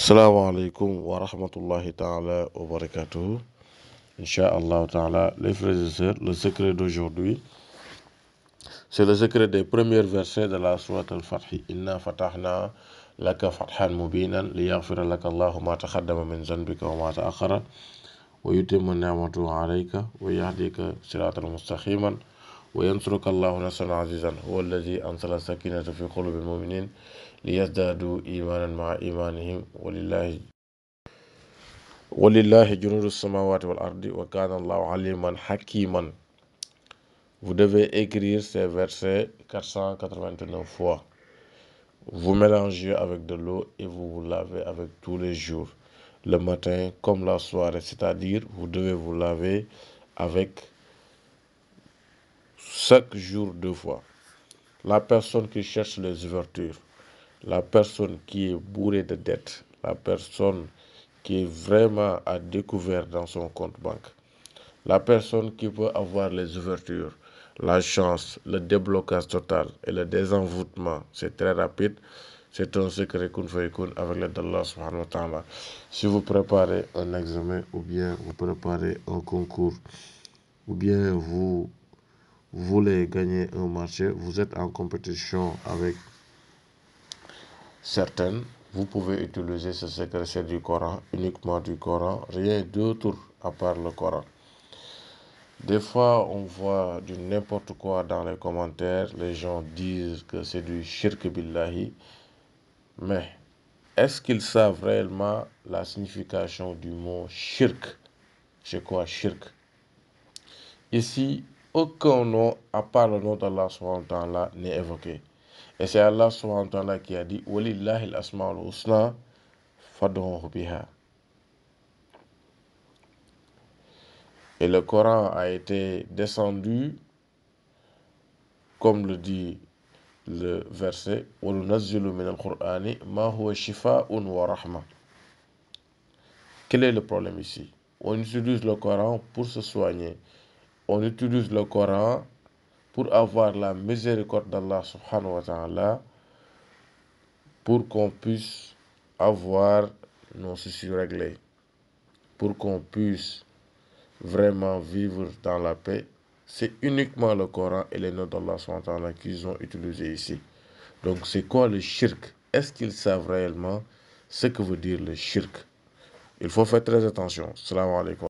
السلام عليكم ورحمة الله تعالى وبركاته إن شاء الله تعالى les frères دو sœurs سي secret دي c'est le secret des premiers إنا فتحنا لك فتحا مبينا ليغفر لك الله ما تقدم من ذنبك وما تأخر ويتم نعمته عليك ويهديك صراطا مستقيما وينصرك الله نصرا عزيزا هو الذي أنزل السكينة في قلوب المؤمنين ليزدادوا إيمانا مع إيمانهم ولله ولله جنود السماوات والأرض وكان الله عليما حكيما Vous devez écrire ces versets 489 fois. Vous mélangez avec de l'eau et vous vous lavez avec tous les jours, le matin comme la soirée, c'est-à-dire vous devez vous laver avec chaque jour deux fois. La personne qui cherche les ouvertures, la personne qui est bourrée de dettes, la personne qui est vraiment à découvert dans son compte banque, la personne qui peut avoir les ouvertures, la chance, le déblocage total et le désenvoûtement, c'est très rapide. C'est un secret qu'on fait avec l'aide d'Allah subhanahu wa ta'ala. Si vous préparez un examen ou bien vous préparez un concours ou bien vous vous voulez gagner un marché, vous êtes en compétition avec certaines, vous pouvez utiliser ce secret du Coran, uniquement du Coran, rien d'autre à part le Coran. Des fois, on voit du n'importe quoi dans les commentaires, les gens disent que c'est du shirk billahi, mais est-ce qu'ils savent réellement la signification du mot shirk C'est quoi shirk Ici, aucun nom à part le nom d'Allah subhanahu n'est évoqué. Et c'est Allah subhanahu qui a dit asmaul husna Et le Coran a été descendu, comme le dit le verset Quel est le problème ici On utilise le Coran pour se soigner on utilise le Coran pour avoir la miséricorde d'Allah subhanahu wa ta'ala, pour qu'on puisse avoir nos soucis réglés, pour qu'on puisse vraiment vivre dans la paix. C'est uniquement le Coran et les noms d'Allah subhanahu wa ta'ala qu'ils ont utilisé ici. Donc c'est quoi le shirk Est-ce qu'ils savent réellement ce que veut dire le shirk Il faut faire très attention. Salam alaikum.